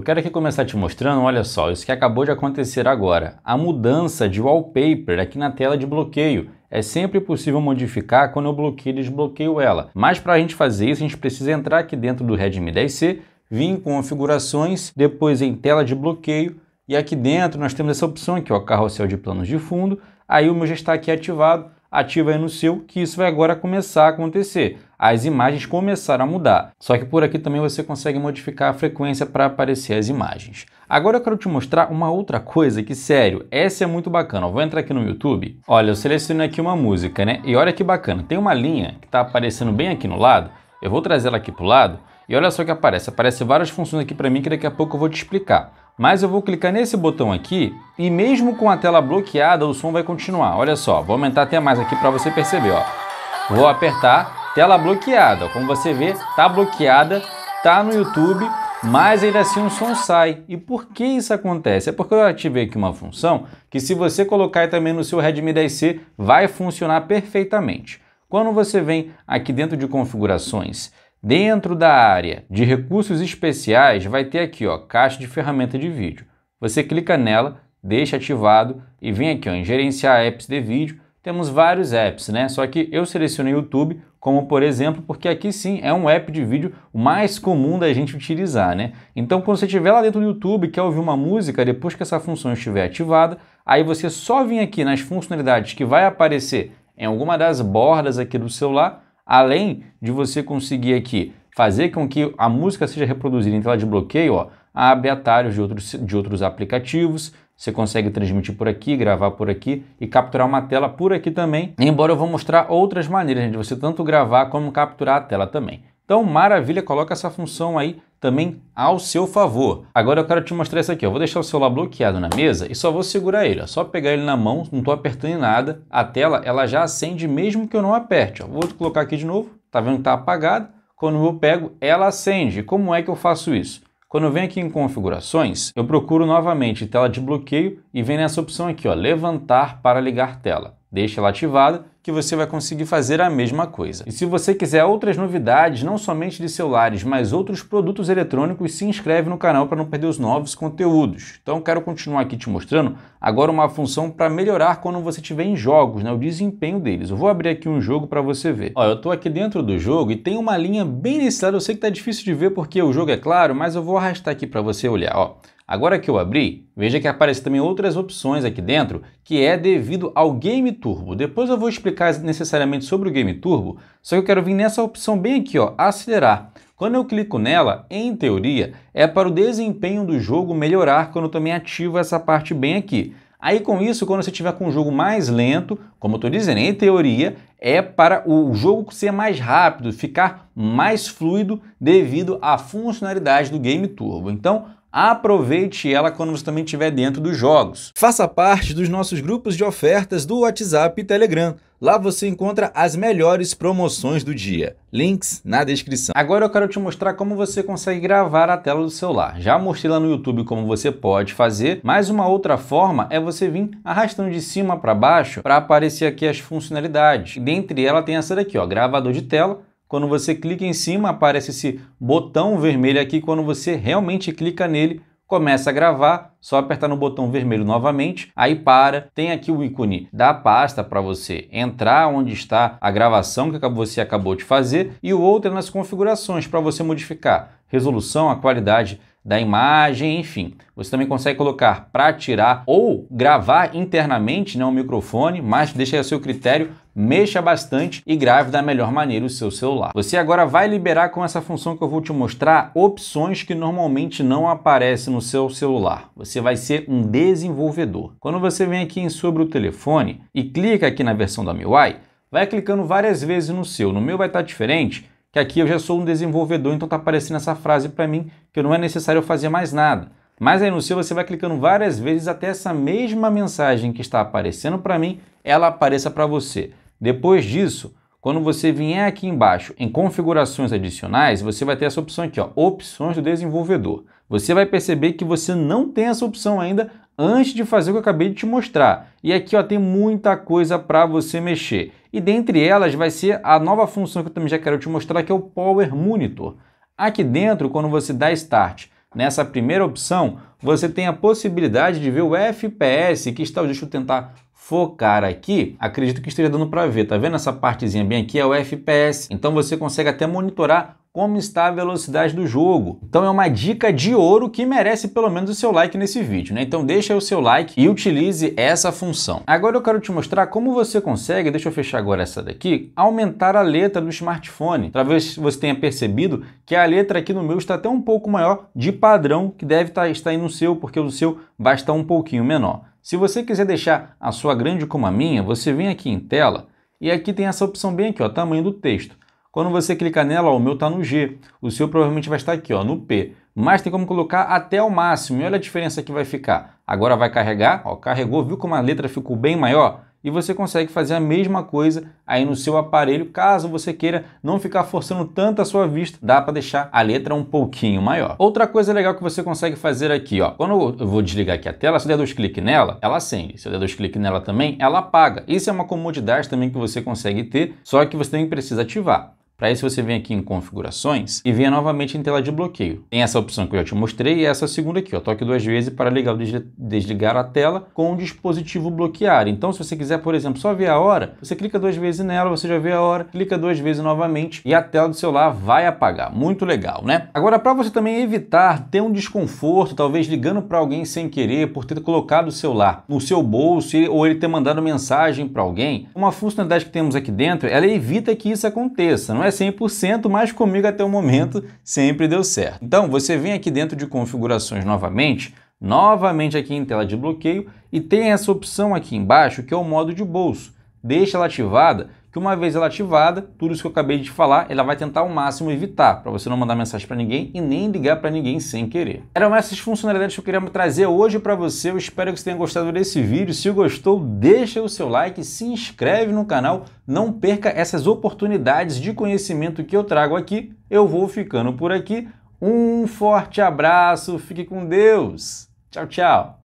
Eu quero aqui começar te mostrando, olha só, isso que acabou de acontecer agora. A mudança de wallpaper aqui na tela de bloqueio. É sempre possível modificar quando eu bloqueio e desbloqueio ela. Mas para a gente fazer isso, a gente precisa entrar aqui dentro do Redmi 10C, vir em configurações, depois em tela de bloqueio, e aqui dentro nós temos essa opção aqui, ó, carrossel de planos de fundo, aí o meu já está aqui ativado, ativa aí no seu, que isso vai agora começar a acontecer. As imagens começaram a mudar. Só que por aqui também você consegue modificar a frequência para aparecer as imagens. Agora eu quero te mostrar uma outra coisa que, sério, essa é muito bacana. Eu vou entrar aqui no YouTube. Olha, eu selecionei aqui uma música, né? E olha que bacana. Tem uma linha que está aparecendo bem aqui no lado. Eu vou trazer ela aqui para o lado. E olha só o que aparece. Aparece várias funções aqui para mim que daqui a pouco eu vou te explicar mas eu vou clicar nesse botão aqui e mesmo com a tela bloqueada o som vai continuar. Olha só, vou aumentar até mais aqui para você perceber, ó. Vou apertar tela bloqueada, como você vê, tá bloqueada, tá no YouTube, mas ainda assim o um som sai. E por que isso acontece? É porque eu ativei aqui uma função que se você colocar também no seu Redmi 10C, vai funcionar perfeitamente. Quando você vem aqui dentro de configurações Dentro da área de recursos especiais, vai ter aqui, ó, caixa de ferramenta de vídeo. Você clica nela, deixa ativado e vem aqui ó, em gerenciar apps de vídeo. Temos vários apps, né? Só que eu selecionei o YouTube como por exemplo, porque aqui sim é um app de vídeo mais comum da gente utilizar, né? Então quando você estiver lá dentro do YouTube e quer ouvir uma música, depois que essa função estiver ativada, aí você só vem aqui nas funcionalidades que vai aparecer em alguma das bordas aqui do celular, Além de você conseguir aqui fazer com que a música seja reproduzida em tela de bloqueio, ó, abre atalhos de outros, de outros aplicativos, você consegue transmitir por aqui, gravar por aqui e capturar uma tela por aqui também. Embora eu vou mostrar outras maneiras de você tanto gravar como capturar a tela também. Então, maravilha, coloca essa função aí também ao seu favor. Agora eu quero te mostrar isso aqui. Eu vou deixar o celular bloqueado na mesa e só vou segurar ele. Só pegar ele na mão, não estou apertando em nada. A tela ela já acende mesmo que eu não aperte. Ó. Vou colocar aqui de novo. Tá vendo que está apagado? Quando eu pego, ela acende. Como é que eu faço isso? Quando eu venho aqui em configurações, eu procuro novamente tela de bloqueio e vem nessa opção aqui, ó, levantar para ligar tela. Deixe ela ativada que você vai conseguir fazer a mesma coisa. E se você quiser outras novidades, não somente de celulares, mas outros produtos eletrônicos, se inscreve no canal para não perder os novos conteúdos. Então quero continuar aqui te mostrando agora uma função para melhorar quando você estiver em jogos, né, o desempenho deles. Eu vou abrir aqui um jogo para você ver. Ó, eu estou aqui dentro do jogo e tem uma linha bem nesse lado, eu sei que está difícil de ver porque o jogo é claro, mas eu vou arrastar aqui para você olhar. Ó. Agora que eu abri, veja que aparecem também outras opções aqui dentro, que é devido ao Game Turbo. Depois eu vou explicar necessariamente sobre o Game Turbo, só que eu quero vir nessa opção bem aqui, ó, acelerar. Quando eu clico nela, em teoria, é para o desempenho do jogo melhorar quando eu também ativo essa parte bem aqui. Aí com isso, quando você tiver com um jogo mais lento, como eu estou dizendo, em teoria, é para o jogo ser mais rápido, ficar mais fluido devido à funcionalidade do Game Turbo. Então, Aproveite ela quando você também estiver dentro dos jogos. Faça parte dos nossos grupos de ofertas do WhatsApp e Telegram. Lá você encontra as melhores promoções do dia. Links na descrição. Agora eu quero te mostrar como você consegue gravar a tela do celular. Já mostrei lá no YouTube como você pode fazer, mas uma outra forma é você vir arrastando de cima para baixo para aparecer aqui as funcionalidades. Dentre elas tem essa daqui, ó, gravador de tela quando você clica em cima, aparece esse botão vermelho aqui. Quando você realmente clica nele, começa a gravar, só apertar no botão vermelho novamente, aí para, tem aqui o ícone da pasta para você entrar onde está a gravação que você acabou de fazer e o outro é nas configurações para você modificar resolução, a qualidade da imagem, enfim. Você também consegue colocar para tirar ou gravar internamente né, o microfone, mas deixa aí a seu critério, mexa bastante e grave da melhor maneira o seu celular. Você agora vai liberar com essa função que eu vou te mostrar opções que normalmente não aparecem no seu celular. Você vai ser um desenvolvedor. Quando você vem aqui em sobre o telefone e clica aqui na versão da MIUI, vai clicando várias vezes no seu. No meu vai estar diferente, que aqui eu já sou um desenvolvedor, então está aparecendo essa frase para mim que não é necessário fazer mais nada. Mas aí no seu você vai clicando várias vezes até essa mesma mensagem que está aparecendo para mim, ela apareça para você. Depois disso, quando você vier aqui embaixo em configurações adicionais, você vai ter essa opção aqui, ó, opções do desenvolvedor. Você vai perceber que você não tem essa opção ainda antes de fazer o que eu acabei de te mostrar. E aqui ó, tem muita coisa para você mexer e dentre elas vai ser a nova função que eu também já quero te mostrar, que é o Power Monitor. Aqui dentro, quando você dá Start, nessa primeira opção, você tem a possibilidade de ver o FPS que está, deixa eu tentar focar aqui, acredito que esteja dando para ver, tá vendo essa partezinha bem aqui é o FPS, então você consegue até monitorar como está a velocidade do jogo. Então é uma dica de ouro que merece pelo menos o seu like nesse vídeo, né? Então deixa o seu like e utilize essa função. Agora eu quero te mostrar como você consegue, deixa eu fechar agora essa daqui, aumentar a letra do smartphone. Talvez você tenha percebido que a letra aqui no meu está até um pouco maior de padrão, que deve tá, estar aí no seu, porque o seu vai estar um pouquinho menor. Se você quiser deixar a sua grande como a minha, você vem aqui em tela e aqui tem essa opção bem aqui, ó, tamanho do texto. Quando você clicar nela, ó, o meu está no G, o seu provavelmente vai estar aqui ó, no P, mas tem como colocar até o máximo, e olha a diferença que vai ficar. Agora vai carregar, ó, carregou, viu como a letra ficou bem maior? e você consegue fazer a mesma coisa aí no seu aparelho, caso você queira não ficar forçando tanto a sua vista, dá para deixar a letra um pouquinho maior. Outra coisa legal que você consegue fazer aqui, ó, quando eu vou desligar aqui a tela, se eu der dois cliques nela, ela acende, se eu der dois cliques nela também, ela apaga. Isso é uma comodidade também que você consegue ter, só que você que precisa ativar. Para isso você vem aqui em configurações e vem novamente em tela de bloqueio. Tem essa opção que eu já te mostrei e essa segunda aqui, ó, toque duas vezes para ligar ou desligar a tela com o dispositivo bloquear. Então se você quiser, por exemplo, só ver a hora, você clica duas vezes nela, você já vê a hora, clica duas vezes novamente e a tela do celular vai apagar. Muito legal, né? Agora para você também evitar ter um desconforto, talvez ligando para alguém sem querer por ter colocado o celular no seu bolso ou ele ter mandado mensagem para alguém, uma funcionalidade que temos aqui dentro, ela evita que isso aconteça. Não é é 100%, mas comigo até o momento sempre deu certo. Então, você vem aqui dentro de configurações novamente, novamente aqui em tela de bloqueio e tem essa opção aqui embaixo que é o modo de bolso. Deixa ela ativada que uma vez ela ativada, tudo isso que eu acabei de falar, ela vai tentar ao máximo evitar, para você não mandar mensagem para ninguém e nem ligar para ninguém sem querer. Eram essas funcionalidades que eu queria trazer hoje para você, eu espero que você tenha gostado desse vídeo, se gostou, deixa o seu like, se inscreve no canal, não perca essas oportunidades de conhecimento que eu trago aqui, eu vou ficando por aqui, um forte abraço, fique com Deus, tchau, tchau!